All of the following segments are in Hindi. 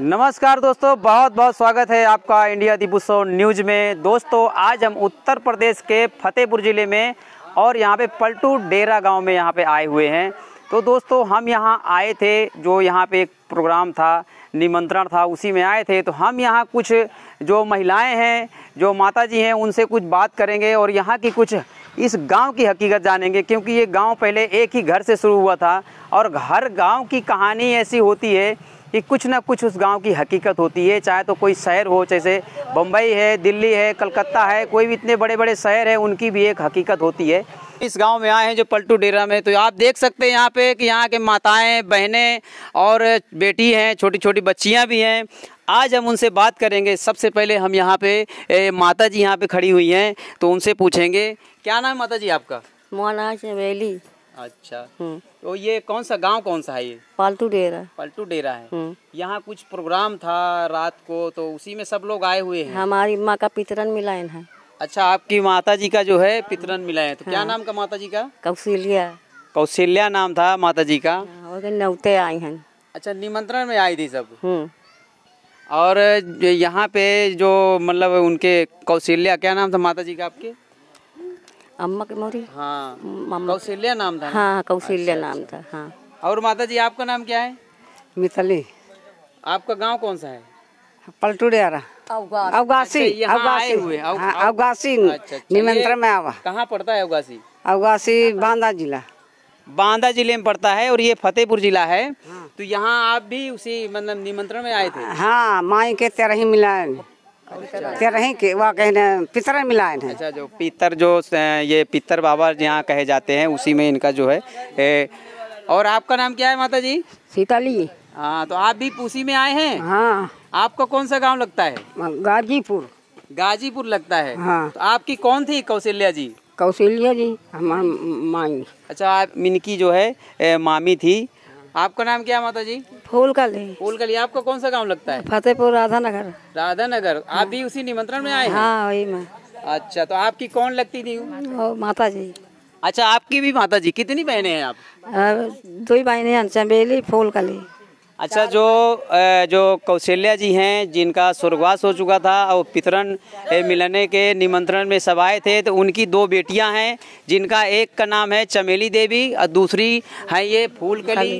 नमस्कार दोस्तों बहुत बहुत स्वागत है आपका इंडिया दीपूसो न्यूज में दोस्तों आज हम उत्तर प्रदेश के फतेहपुर ज़िले में और यहाँ पे पलटू डेरा गांव में यहाँ पे आए हुए हैं तो दोस्तों हम यहाँ आए थे जो यहाँ पे एक प्रोग्राम था निमंत्रण था उसी में आए थे तो हम यहाँ कुछ जो महिलाएं हैं जो माता जी हैं उनसे कुछ बात करेंगे और यहाँ की कुछ इस गांव की हकीकत जानेंगे क्योंकि ये गांव पहले एक ही घर से शुरू हुआ था और हर गांव की कहानी ऐसी होती है कि कुछ ना कुछ उस गांव की हकीकत होती है चाहे तो कोई शहर हो जैसे बम्बई है दिल्ली है कलकत्ता है कोई भी इतने बड़े बड़े शहर हैं उनकी भी एक हकीकत होती है इस गांव में आए हैं जो पलटू डेरा में तो आप देख सकते हैं यहाँ पे कि यहाँ के माताएं बहनें और बेटी हैं छोटी छोटी बच्चियाँ भी हैं आज हम उनसे बात करेंगे सबसे पहले हम यहाँ पे ए, माता जी यहाँ पे खड़ी हुई हैं तो उनसे पूछेंगे क्या नाम है माता जी आपका मोहनाज चवेली अच्छा हम्म। तो ये कौन सा गांव कौन सा है ये पालतू डेरा पालतू डेरा है हम्म। यहाँ कुछ प्रोग्राम था रात को तो उसी में सब लोग आए हुए हैं हमारी माँ का पितरन मिलायन है अच्छा आपकी माता जी का जो है पितरन मिलायन तो हाँ। क्या नाम का माता जी का कौशल्या कौशल्या नाम था माता जी का नौते आई है अच्छा निमंत्रण में आई थी सब हम्म। और यहाँ पे जो मतलब उनके कौशल्या क्या नाम था माता जी का आपके अम्मा की मोरी हाँ कौशल्या नाम था हाँ, हाँ कौशल्या अच्छा, नाम अच्छा। था हाँ और माता जी आपका नाम क्या है मिताली आपका गांव कौन सा है पलटुरियारा अवगासी अवगासी अच्छा, हाँ, हुए हाँ, अवगासी निमंत्रण में आवा कहाँ पड़ता है अवगासी अवगासी बांदा जिला बांदा जिले में पड़ता है और ये फतेहपुर जिला है तो यहाँ आप भी उसी मतलब निमंत्रण में आए थे हाँ माई के ही मिला तेरह के वह कहने पितर मिला है अच्छा जो पितर जो ये पितर बाबा यहाँ कहे जाते हैं उसी में इनका जो है ए, और आपका नाम क्या है माता जी सीताली हाँ तो आप भी उसी में आए हैं हाँ आपका कौन सा गांव लगता है गाजीपुर गाजीपुर लगता है हाँ तो आपकी कौन थी कौशल्या जी कौशल्या जी हमारी माई अच्छा आप मिनकी जो है ए, मामी थी आपका नाम क्या माता जी फूल कली फूल आपका कौन सा गांव लगता है फतेहपुर राधा नगर राधा नगर आप भी उसी निमंत्रण में आए हाँ वही मैं अच्छा तो आपकी कौन लगती थी माता जी अच्छा आपकी भी माता जी कितनी बहने हैं आप दो ही बहने हैं चमेली फूल कली अच्छा जो जो कौशल्या जी हैं जिनका स्वर्गवास हो चुका था और पितरन मिलने के निमंत्रण में सब आए थे तो उनकी दो बेटियां हैं जिनका एक का नाम है चमेली देवी और दूसरी है ये फूल कली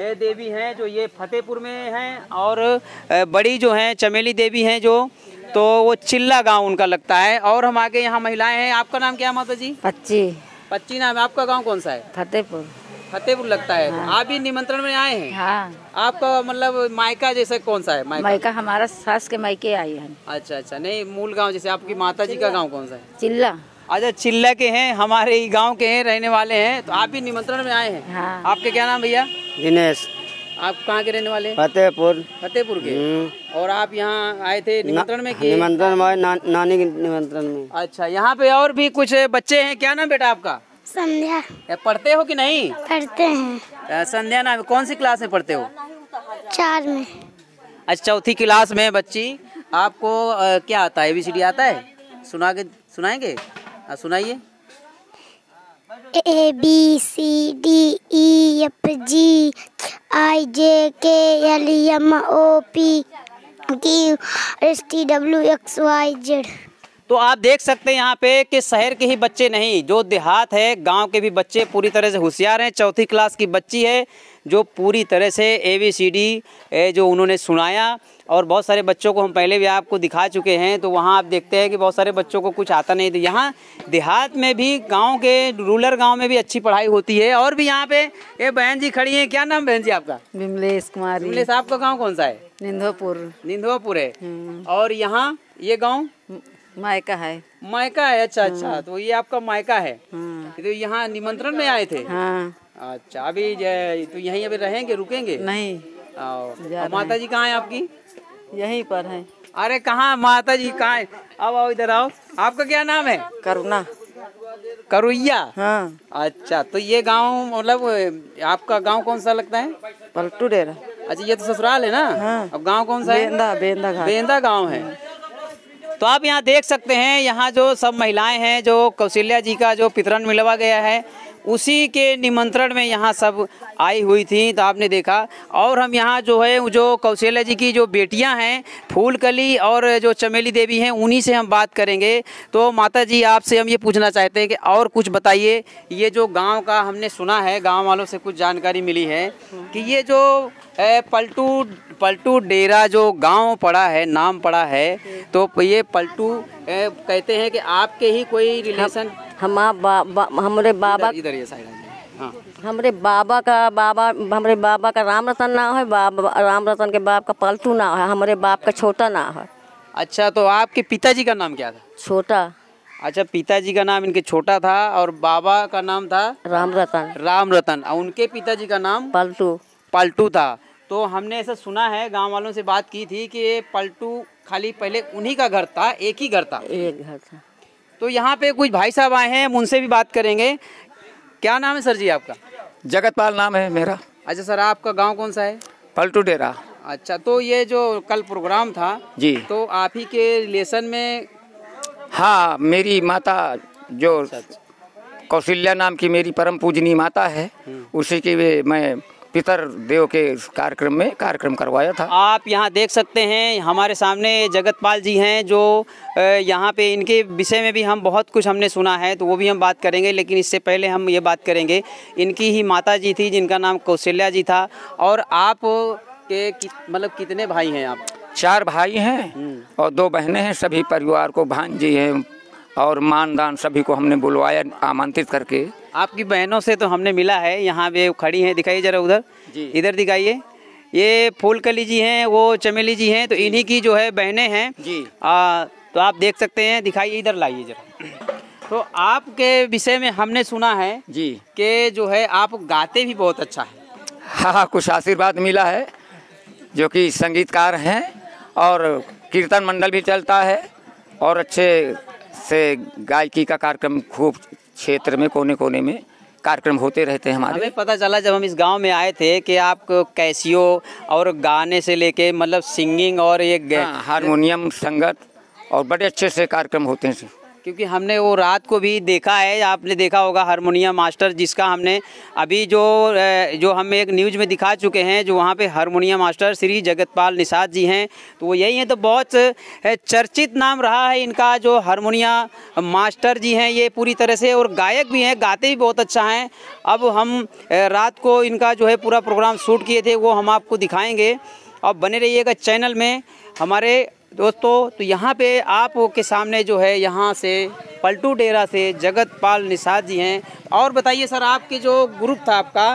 छह देवी हैं जो ये फतेहपुर में हैं और बड़ी जो हैं चमेली देवी हैं जो तो वो चिल्ला गांव उनका लगता है और हम आगे यहाँ महिलाएं हैं आपका नाम क्या माता जी पच्ची पच्ची नाम है आपका गांव कौन सा है फतेहपुर फतेहपुर लगता है हाँ। आप भी निमंत्रण में आए हैं हाँ। आपका मतलब मायका जैसे कौन सा है मायका, मायका हमारा सास के मायके आई है अच्छा अच्छा नहीं मूल गाँव जैसे आपकी माता जी का गाँव कौन सा है चिल्ला अच्छा चिल्ला के हैं हमारे गांव के हैं रहने वाले हैं तो आप भी निमंत्रण में आए हैं हाँ। आपके क्या नाम भैया दिनेश आप कहाँ के रहने वाले फतेहपुर फतेहपुर के हम्म। और आप यहाँ आए थे निमंत्रण में निमंत्रण में ना, नानी के निमंत्रण में अच्छा यहाँ पे और भी कुछ बच्चे हैं क्या नाम बेटा आपका संध्या पढ़ते हो कि नहीं पढ़ते हैं संध्या नाम कौन सी क्लास में पढ़ते हो चार में अच्छा चौथी क्लास में बच्ची आपको क्या आता है एबीसीडी आता है सुना के सुनाएंगे सुनाइए A B C D E F G I J K L M O P Q R S T W X Y Z. तो आप देख सकते हैं यहाँ पे कि शहर के ही बच्चे नहीं जो देहात है गांव के भी बच्चे पूरी तरह से होशियार हैं चौथी क्लास की बच्ची है जो पूरी तरह से ए बी सी डी जो उन्होंने सुनाया और बहुत सारे बच्चों को हम पहले भी आपको दिखा चुके हैं तो वहाँ आप देखते हैं कि बहुत सारे बच्चों को कुछ आता नहीं तो यहाँ देहात में भी गाँव के रूरल गाँव में भी अच्छी पढ़ाई होती है और भी यहाँ पे ये बहन जी खड़ी हैं क्या नाम बहन जी आपका विमलेश कुमार विमलेश आपका गाँव कौन सा है निंदोपुर निंदोपुर है हम्म। और यहाँ ये गाँव मायका है मायका है अच्छा अच्छा हाँ। तो ये आपका मायका है हाँ। तो यहाँ निमंत्रण में आए थे हाँ। अच्छा अभी तो यहीं अभी रहेंगे रुकेंगे नहीं माता जी कहाँ है आपकी यहीं पर है अरे कहाँ माता जी कहाँ है अब आओ इधर आओ आपका क्या नाम है करुणा करुया हाँ अच्छा तो ये गांव मतलब आपका गांव कौन सा लगता है पलटू डेरा अच्छा ये तो ससुराल है ना हाँ। अब गांव कौन सा बेंदा, है बेंदा बेंदा गांव है तो आप यहाँ देख सकते हैं यहाँ जो सब महिलाएं हैं जो कौशल्या जी का जो पितरण मिलवा गया है उसी के निमंत्रण में यहाँ सब आई हुई थी तो आपने देखा और हम यहाँ जो है जो कौशल्या जी की जो बेटियाँ हैं फूलकली और जो चमेली देवी हैं उन्हीं से हम बात करेंगे तो माता जी आपसे हम ये पूछना चाहते हैं कि और कुछ बताइए ये जो गांव का हमने सुना है गांव वालों से कुछ जानकारी मिली है कि ये जो पलटू पलटू डेरा जो गांव पड़ा है नाम पड़ा है तो ये पलटू कहते हैं कि आपके ही कोई रिलेशन हम बा, बा, हमारे बाबा इधर ये साइड हाँ। हमारे बाबा का बाबा हमारे बाबा का राम रतन ना है राम रतन के बाप का पलटू ना है हमारे बाप का छोटा ना है अच्छा तो आपके पिताजी का नाम क्या था छोटा अच्छा पिताजी का नाम इनके छोटा था और बाबा का नाम था राम रतन राम रतन और उनके पिताजी का नाम पलटू पलटू था तो हमने ऐसा सुना है गांव वालों से बात की थी कि ये पलटू खाली पहले उन्हीं का घर था एक ही घर था एक घर था तो यहाँ पे कुछ भाई साहब आए हैं हम उनसे भी बात करेंगे क्या नाम है सर जी आपका जगतपाल नाम है मेरा अच्छा सर आपका गाँव कौन सा है पलटू डेरा अच्छा तो ये जो कल प्रोग्राम था जी तो आप ही के रिलेशन में हाँ मेरी माता जो अच्छा, अच्छा। कौशल्या नाम की मेरी परम पूजनी माता है हम्म। उसी की मैं पितर देव के कार्यक्रम में कार्यक्रम करवाया था आप यहाँ देख सकते हैं हमारे सामने जगतपाल जी हैं जो यहाँ पे इनके विषय में भी हम बहुत कुछ हमने सुना है तो वो भी हम बात करेंगे लेकिन इससे पहले हम ये बात करेंगे इनकी ही माता जी थी जिनका नाम कौशल्या जी था और आप के कि, मतलब कितने भाई हैं आप चार भाई हैं हम्म। और दो बहनें हैं सभी परिवार को भांजी हैं और मानदान सभी को हमने बुलवाया आमंत्रित करके आपकी बहनों से तो हमने मिला है यहाँ पे खड़ी हैं दिखाइए जरा उधर इधर दिखाइए ये फूल कली जी हैं वो चमेली जी हैं तो इन्हीं की जो है बहनें हैं जी आ, तो आप देख सकते हैं दिखाइए इधर लाइए जरा तो आपके विषय में हमने सुना है जी के जो है आप गाते भी बहुत अच्छा है हाँ हाँ कुछ आशीर्वाद मिला है जो कि संगीतकार हैं और कीर्तन मंडल भी चलता है और अच्छे से गायकी का कार्यक्रम खूब क्षेत्र में कोने कोने में कार्यक्रम होते रहते हैं हमारे हमें पता चला जब हम इस गांव में आए थे कि आप कैसियो और गाने से लेके मतलब सिंगिंग और ये हाँ, हारमोनियम संगत और बड़े अच्छे से कार्यक्रम होते हैं क्योंकि हमने वो रात को भी देखा है आपने देखा होगा हारमोनियम मास्टर जिसका हमने अभी जो जो हम एक न्यूज में दिखा चुके हैं जो वहाँ पे हारमोनियम मास्टर श्री जगतपाल निषाद जी हैं तो वो यही हैं तो बहुत चर्चित नाम रहा है इनका जो हारमोनिया मास्टर जी हैं ये पूरी तरह से और गायक भी हैं गाते भी बहुत अच्छा हैं अब हम रात को इनका जो है पूरा प्रोग्राम शूट किए थे वो हम आपको दिखाएँगे और बने रहिएगा चैनल में हमारे दोस्तों तो यहाँ पे आपके सामने जो है यहाँ से पलटू डेरा से जगत पाल निषाद जी हैं और बताइए सर आपके जो ग्रुप था आपका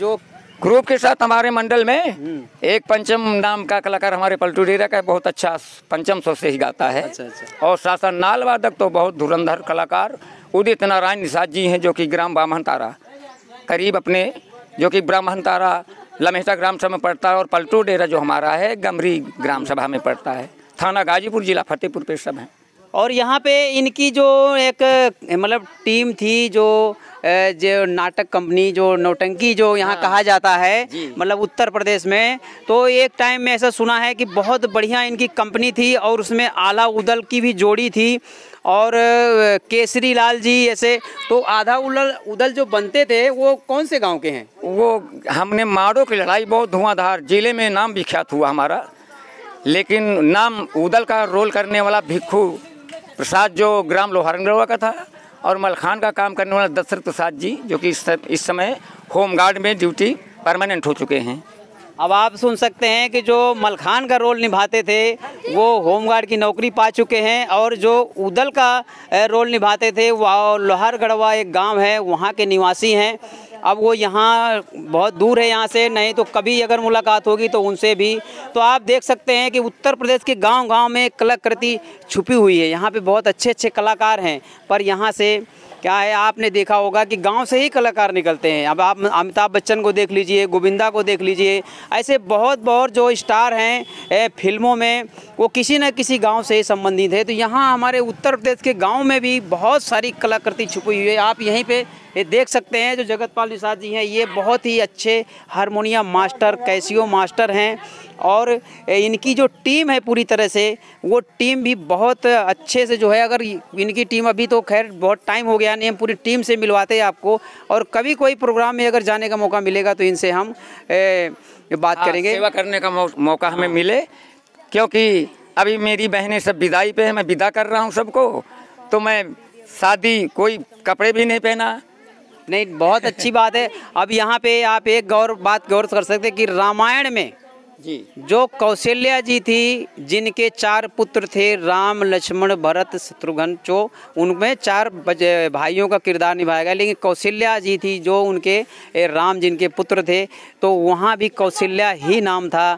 जो ग्रुप के साथ हमारे मंडल में हम्म। एक पंचम नाम का कलाकार हमारे पलटू डेरा का बहुत अच्छा पंचम सौ से ही गाता है अच्छा, अच्छा। और शासन नाल वादक तो बहुत धुरंधर कलाकार उदित नारायण निषाद जी हैं जो कि ग्राम ब्राह्मण तारा करीब अपने जो कि ब्राह्मण तारा लमेटा ग्राम सभा में पड़ता है और पलटू डेरा जो हमारा है गमरी ग्राम सभा में पड़ता है थाना गाजीपुर जिला फतेहपुर पे सब हैं और यहाँ पे इनकी जो एक मतलब टीम थी जो जो नाटक कंपनी जो नौटंकी जो यहाँ हाँ। कहा जाता है मतलब उत्तर प्रदेश में तो एक टाइम में ऐसा सुना है कि बहुत बढ़िया इनकी कंपनी थी और उसमें आला उदल की भी जोड़ी थी और केसरी लाल जी ऐसे तो आधा उदल उदल जो बनते थे वो कौन से गांव के हैं वो हमने माड़ों की लड़ाई बहुत धुआंधार जिले में नाम विख्यात हुआ हमारा लेकिन नाम उदल का रोल करने वाला भिक्खू प्रसाद जो ग्राम लोहारनगरवा का था और मलखान का काम करने वाला दशरथ प्रसाद जी जो कि इस समय होमगार्ड में ड्यूटी परमानेंट हो चुके हैं अब आप सुन सकते हैं कि जो मलखान का रोल निभाते थे वो होमगार्ड की नौकरी पा चुके हैं और जो उदल का रोल निभाते थे वह लोहार गढ़वा एक गांव है वहाँ के निवासी हैं अब वो यहाँ बहुत दूर है यहाँ से नहीं तो कभी अगर मुलाकात होगी तो उनसे भी तो आप देख सकते हैं कि उत्तर प्रदेश के गांव गांव में कलाकृति छुपी हुई है यहाँ पे बहुत अच्छे अच्छे कलाकार हैं पर यहाँ से क्या है आपने देखा होगा कि गांव से ही कलाकार निकलते हैं अब आप अमिताभ बच्चन को देख लीजिए गोविंदा को देख लीजिए ऐसे बहुत बहुत जो स्टार हैं फिल्मों में वो किसी न किसी गांव से ही संबंधित है तो यहाँ हमारे उत्तर प्रदेश के गांव में भी बहुत सारी कलाकृति छुपी हुई है आप यहीं पे ये देख सकते हैं जो जगतपाल निषाद जी हैं ये बहुत ही अच्छे हारमोनियम मास्टर कैसियो मास्टर हैं और इनकी जो टीम है पूरी तरह से वो टीम भी बहुत अच्छे से जो है अगर इनकी टीम अभी तो खैर बहुत टाइम हो गया नहीं हम पूरी टीम से मिलवाते हैं आपको और कभी कोई प्रोग्राम में अगर जाने का मौका मिलेगा तो इनसे हम ए, बात हाँ, करेंगे सेवा करने का मौका हमें मिले क्योंकि अभी मेरी बहनें सब विदाई पे हैं मैं विदा कर रहा हूँ सबको तो मैं शादी कोई कपड़े भी नहीं पहना नहीं बहुत अच्छी बात है अब यहाँ पे आप एक गौर बात गौर कर सकते कि रामायण में जी जो कौशल्या जी थी जिनके चार पुत्र थे राम लक्ष्मण भरत शत्रुघ्न जो उनमें चार भाइयों का किरदार निभाया गया लेकिन कौशल्या जी थी जो उनके राम जिनके पुत्र थे तो वहाँ भी कौशल्या ही नाम था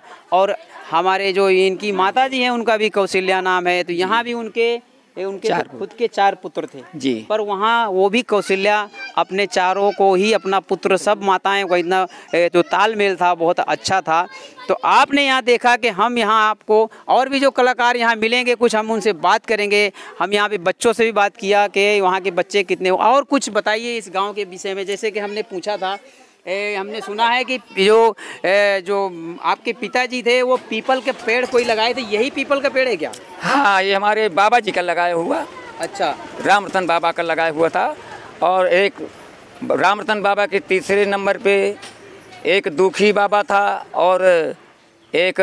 और हमारे जो इनकी माता जी हैं उनका भी कौशल्या नाम है तो यहाँ भी उनके ये उनके चार खुद के चार पुत्र थे जी पर वहाँ वो भी कौशल्या अपने चारों को ही अपना पुत्र सब माताएं को इतना जो तालमेल था बहुत अच्छा था तो आपने यहाँ देखा कि हम यहाँ आपको और भी जो कलाकार यहाँ मिलेंगे कुछ हम उनसे बात करेंगे हम यहाँ पे बच्चों से भी बात किया कि वहाँ के बच्चे कितने हो और कुछ बताइए इस गाँव के विषय में जैसे कि हमने पूछा था ए, हमने सुना है कि जो ए, जो आपके पिताजी थे वो पीपल के पेड़ कोई लगाए थे यही पीपल का पेड़ है क्या हाँ ये हमारे बाबा जी का लगाया हुआ अच्छा राम रतन बाबा का लगाया हुआ था और एक राम रतन बाबा के तीसरे नंबर पे एक दुखी बाबा था और एक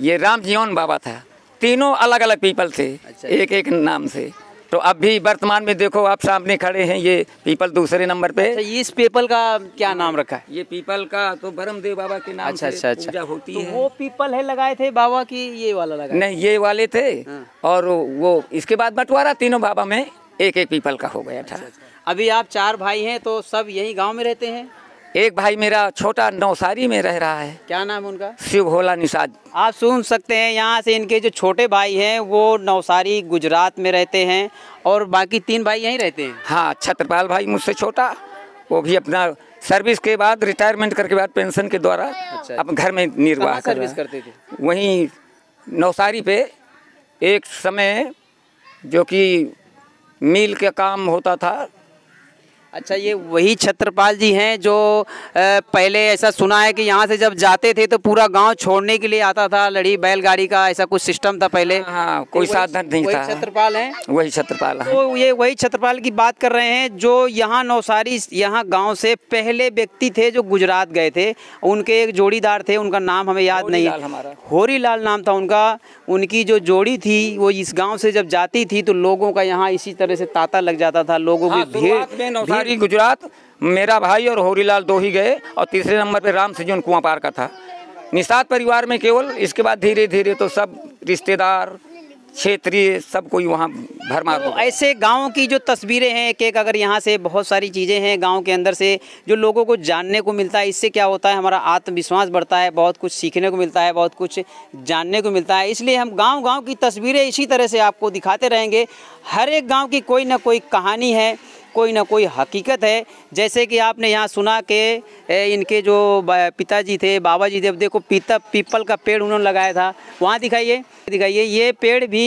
ये राम जीवन बाबा था तीनों अलग अलग पीपल थे अच्छा। एक एक नाम से तो अब भी वर्तमान में देखो आप सामने खड़े हैं ये पीपल दूसरे नंबर पे अच्छा, ये इस पीपल का क्या नाम रखा है ये पीपल का तो भरमदेव बाबा के नाम अच्छा अच्छा अच्छा होती तो है वो पीपल है लगाए थे बाबा की ये वाला लगा नहीं ये वाले थे हाँ। और वो इसके बाद बंटवारा तीनों बाबा में एक एक पीपल का हो गया था अच्छा, अच्छा। अभी आप चार भाई हैं तो सब यही गाँव में रहते हैं एक भाई मेरा छोटा नौसारी में रह रहा है क्या नाम उनका शिव भोला निषाद आप सुन सकते हैं यहाँ से इनके जो छोटे भाई हैं वो नौसारी गुजरात में रहते हैं और बाकी तीन भाई यहीं रहते हैं हाँ छत्रपाल भाई मुझसे छोटा वो भी अपना सर्विस के बाद रिटायरमेंट करके बाद पेंशन के द्वारा अच्छा, अपने घर में निर्वाह कर सर्विस करते थे वहीं नौसारी पे एक समय जो कि मील का काम होता था अच्छा ये वही छत्रपाल जी हैं जो पहले ऐसा सुना है कि यहाँ से जब जाते थे तो पूरा गांव छोड़ने के लिए आता था लड़ी बैलगाड़ी का ऐसा कुछ सिस्टम था पहले हाँ, हाँ कोई साधन नहीं था छत्रपाल हैं वही छत्रपाल है। तो ये वही छत्रपाल की बात कर रहे हैं जो यहाँ नौसारी यहाँ गाँव से पहले व्यक्ति थे जो गुजरात गए थे उनके एक जोड़ीदार थे उनका नाम हमें याद नहीं हमारा होरी लाल नाम था उनका उनकी जो जोड़ी थी वो इस गाँव से जब जाती थी तो लोगों का यहाँ इसी तरह से तांता लग जाता था लोगों हाँ, की भीड़ बिहारी गुजरात मेरा भाई और होरीलाल दो ही गए और तीसरे नंबर पर राम सिंह कुआं पार का था निषाद परिवार में केवल इसके बाद धीरे धीरे तो सब रिश्तेदार क्षेत्रीय सब कोई वहाँ भरमार तो ऐसे गाँव की जो तस्वीरें हैं एक एक अगर यहाँ से बहुत सारी चीज़ें हैं गाँव के अंदर से जो लोगों को जानने को मिलता है इससे क्या होता है हमारा आत्मविश्वास बढ़ता है बहुत कुछ सीखने को मिलता है बहुत कुछ जानने को मिलता है इसलिए हम गाँव गाँव की तस्वीरें इसी तरह से आपको दिखाते रहेंगे हर एक गाँव की कोई ना कोई कहानी है कोई ना कोई हकीकत है जैसे कि आपने यहाँ सुना के इनके जो पिताजी थे बाबा जी थे देखो पीता पीपल का पेड़ उन्होंने लगाया था वहाँ दिखाइए दिखाइए ये पेड़ भी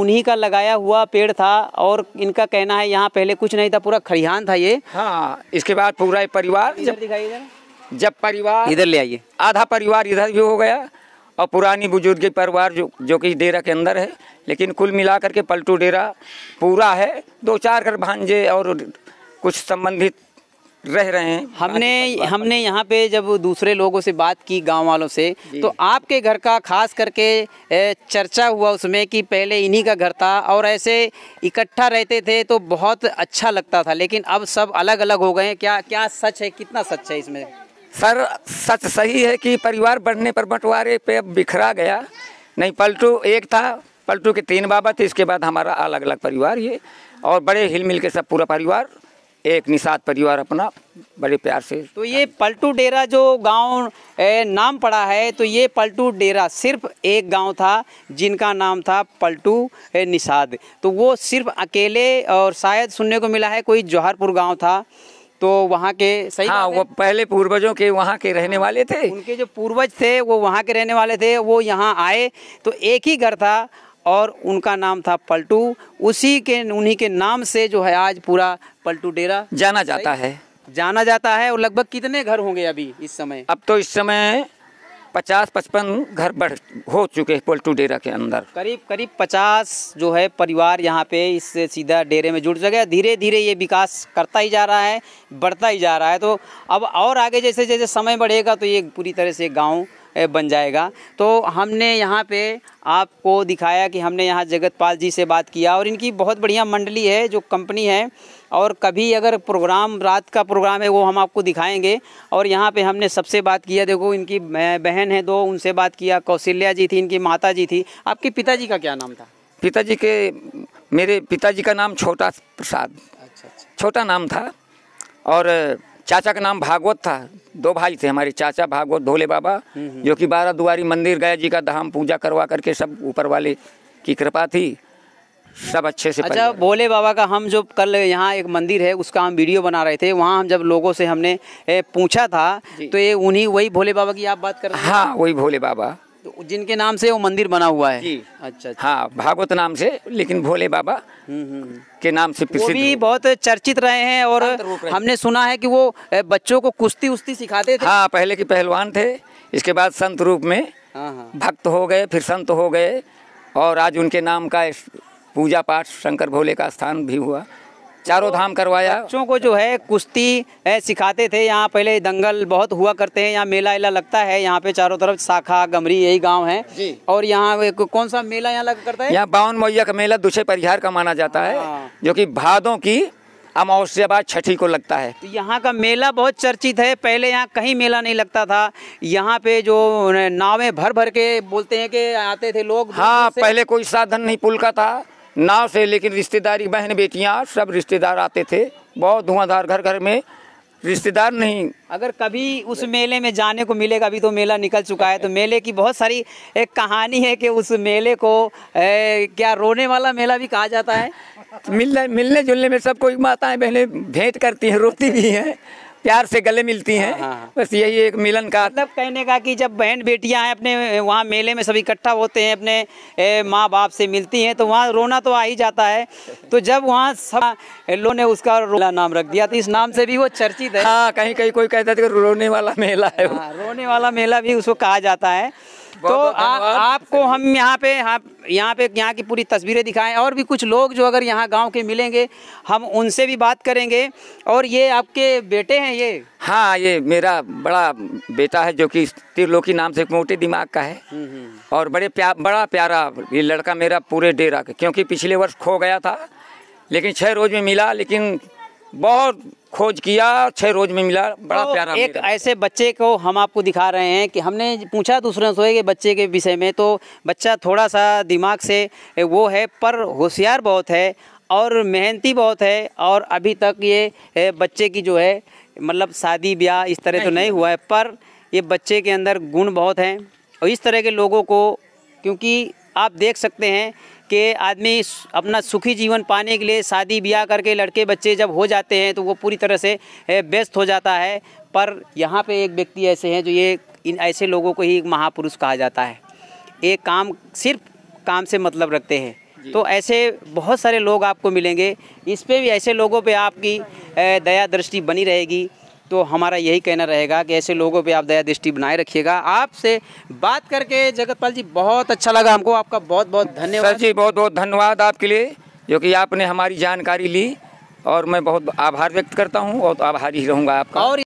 उन्हीं का लगाया हुआ पेड़ था और इनका कहना है यहाँ पहले कुछ नहीं था पूरा खरिहान था ये हाँ इसके बाद पूरा परिवार जब दिखाइए जब परिवार इधर ले आइए आधा परिवार इधर भी हो गया और पुरानी के परिवार जो जो कि डेरा के अंदर है लेकिन कुल मिलाकर के पलटू डेरा पूरा है दो चार घर भांजे और कुछ संबंधित रह रहे हैं हमने हमने यहाँ पे जब दूसरे लोगों से बात की गांव वालों से तो आपके घर का खास करके चर्चा हुआ उसमें कि पहले इन्हीं का घर था और ऐसे इकट्ठा रहते थे तो बहुत अच्छा लगता था लेकिन अब सब अलग अलग हो गए क्या क्या सच है कितना सच है इसमें सर सच सही है कि परिवार बढ़ने पर बंटवारे पे अब बिखरा गया नहीं पलटू एक था पलटू के तीन बाबा थे इसके बाद हमारा अलग अलग परिवार ये और बड़े हिल मिल के सब पूरा परिवार एक निषाद परिवार अपना बड़े प्यार से तो ये पलटू डेरा जो गांव नाम पड़ा है तो ये पलटू डेरा सिर्फ एक गांव था जिनका नाम था पलटू निषाद तो वो सिर्फ अकेले और शायद सुनने को मिला है कोई जौहरपुर गांव था तो वहाँ के सही हाँ वो पहले पूर्वजों के वहाँ के रहने वाले थे उनके जो पूर्वज थे वो वहाँ के रहने वाले थे वो यहाँ आए तो एक ही घर था और उनका नाम था पलटू उसी के उन्हीं के नाम से जो है आज पूरा पलटू डेरा जाना जाता है जाना जाता है और लगभग कितने घर होंगे अभी इस समय अब तो इस समय पचास पचपन घर बढ़ हो चुके हैं पोल्टू डेरा के अंदर करीब करीब पचास जो है परिवार यहाँ पे इस सीधा डेरे में जुड़ गया धीरे धीरे ये विकास करता ही जा रहा है बढ़ता ही जा रहा है तो अब और आगे जैसे जैसे समय बढ़ेगा तो ये पूरी तरह से गाँव बन जाएगा तो हमने यहाँ पे आपको दिखाया कि हमने यहाँ जगतपाल जी से बात किया और इनकी बहुत बढ़िया मंडली है जो कंपनी है और कभी अगर प्रोग्राम रात का प्रोग्राम है वो हम आपको दिखाएंगे और यहाँ पे हमने सबसे बात किया देखो इनकी बहन है दो उनसे बात किया कौशल्या जी थी इनकी माता जी थी आपके पिताजी का क्या नाम था पिताजी के मेरे पिताजी का नाम छोटा प्रसाद अच्छा, अच्छा। छोटा नाम था और चाचा का नाम भागवत था दो भाई थे हमारे चाचा भागवत भोले बाबा हम्म, हम्म। जो कि बारह दुआरी मंदिर गया जी का धाम पूजा करवा करके सब ऊपर वाले की कृपा थी सब अच्छे से अच्छा भोले बाबा का हम जो कल यहाँ एक मंदिर है उसका हम वीडियो बना रहे थे वहाँ हम जब लोगों से हमने पूछा था तो ये उन्हीं वही भोले बाबा की आप बात कर रहे हैं हाँ वही भोले बाबा तो जिनके नाम से वो मंदिर बना हुआ है जी अच्छा, अच्छा। हाँ भागवत नाम से लेकिन भोले बाबा हम्म, हम्म, हम्म। के नाम से वो भी बहुत चर्चित रहे हैं और हमने सुना है कि वो बच्चों को कुश्ती उश्ती सिखाते थे हाँ पहले के पहलवान थे इसके बाद संत रूप में हाँ, हाँ। भक्त हो गए फिर संत हो गए और आज उनके नाम का पूजा पाठ शंकर भोले का स्थान भी हुआ चारों धाम करवाया बच्चों को जो है कुश्ती सिखाते थे यहाँ पहले दंगल बहुत हुआ करते हैं यहाँ मेला एला लगता है यहाँ पे चारों तरफ शाखा गमरी यही गांव है और यहाँ कौन सा मेला यहाँ लग करता है यहाँ बावन मैया का मेला दूसरे परिहार का माना जाता है हाँ। जो कि भादों की अमावस्या बाद छठी को लगता है तो यहाँ का मेला बहुत चर्चित है पहले यहाँ कहीं मेला नहीं लगता था यहाँ पे जो नावें भर भर के बोलते हैं कि आते थे लोग हाँ पहले कोई साधन नहीं पुल का था नाव से लेकिन रिश्तेदारी बहन बेटियाँ सब रिश्तेदार आते थे बहुत धुआंधार घर घर में रिश्तेदार नहीं अगर कभी उस मेले में जाने को मिलेगा अभी तो मेला निकल चुका है तो मेले की बहुत सारी एक कहानी है कि उस मेले को ए, क्या रोने वाला मेला भी कहा जाता है मिलने मिलने जुलने में सब कोई माताएं बहनें भेंट करती हैं रोती भी हैं प्यार से गले मिलती हैं हाँ, हाँ, हाँ। बस यही एक मिलन का मतलब कहने का कि जब बहन बेटियां हैं अपने वहाँ मेले में सब इकट्ठा होते हैं अपने माँ बाप से मिलती हैं तो वहाँ रोना तो आ ही जाता है तो जब वहाँ सब लोगों ने उसका रोला नाम रख दिया तो इस नाम से भी वो चर्चित है हाँ कहीं कहीं कोई कहता कि रोने वाला मेला है रोने वाला मेला भी उसको कहा जाता है तो आ, आपको हम यहाँ पे हाँ यहाँ पे यहाँ की पूरी तस्वीरें दिखाएं और भी कुछ लोग जो अगर यहाँ गांव के मिलेंगे हम उनसे भी बात करेंगे और ये आपके बेटे हैं ये हाँ ये मेरा बड़ा बेटा है जो कि त्रिलोकी नाम से एक मोटे दिमाग का है हम्म, हम्म। और बड़े प्या, बड़ा प्यारा ये लड़का मेरा पूरे डेरा क्योंकि पिछले वर्ष खो गया था लेकिन छः रोज में मिला लेकिन बहुत खोज किया छः रोज में मिला बड़ा तो प्यारा एक ऐसे बच्चे को हम आपको दिखा रहे हैं कि हमने पूछा दूसरे से कि बच्चे के विषय में तो बच्चा थोड़ा सा दिमाग से वो है पर होशियार बहुत है और मेहनती बहुत है और अभी तक ये बच्चे की जो है मतलब शादी ब्याह इस तरह तो नहीं हुआ है पर ये बच्चे के अंदर गुण बहुत हैं और इस तरह के लोगों को क्योंकि आप देख सकते हैं कि आदमी अपना सुखी जीवन पाने के लिए शादी ब्याह करके लड़के बच्चे जब हो जाते हैं तो वो पूरी तरह से व्यस्त हो जाता है पर यहाँ पे एक व्यक्ति ऐसे हैं जो ये इन ऐसे लोगों को ही एक महापुरुष कहा जाता है एक काम सिर्फ काम से मतलब रखते हैं तो ऐसे बहुत सारे लोग आपको मिलेंगे इस पर भी ऐसे लोगों पर आपकी दया दृष्टि बनी रहेगी तो हमारा यही कहना रहेगा कि ऐसे लोगों पे आप दया दृष्टि बनाए रखिएगा आपसे बात करके जगतपाल जी बहुत अच्छा लगा हमको आपका बहुत बहुत धन्यवाद सर जी बहुत बहुत धन्यवाद आपके लिए जो कि आपने हमारी जानकारी ली और मैं बहुत आभार व्यक्त करता हूँ बहुत आभारी रहूँगा आपका और